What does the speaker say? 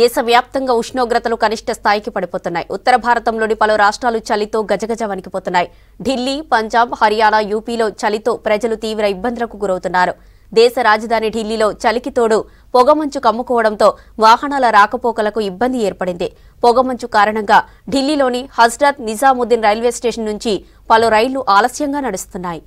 దేశవ్యాప్తంగా ఉష్ణోగ్రతలు కనిష్ట స్థాయికి పడిపోతున్నాయి ఉత్తర భారతంలోని పలు రాష్ట్రాలు చలితో గజగజ వణికిపోతున్నాయి ఢిల్లీ పంజాబ్ హర్యానా యూపీలో చలితో ప్రజలు తీవ్ర ఇబ్బందులకు గురవుతున్నారు దేశ రాజధాని ఢిల్లీలో చలికి తోడు పొగమంచు కమ్ముకోవడంతో వాహనాల రాకపోకలకు ఇబ్బంది ఏర్పడింది పొగమంచు కారణంగా ఢిల్లీలోని హజ్రత్ నిజాముద్దీన్ రైల్వే స్టేషన్ నుంచి పలు రైళ్లు ఆలస్యంగా నడుస్తున్నాయి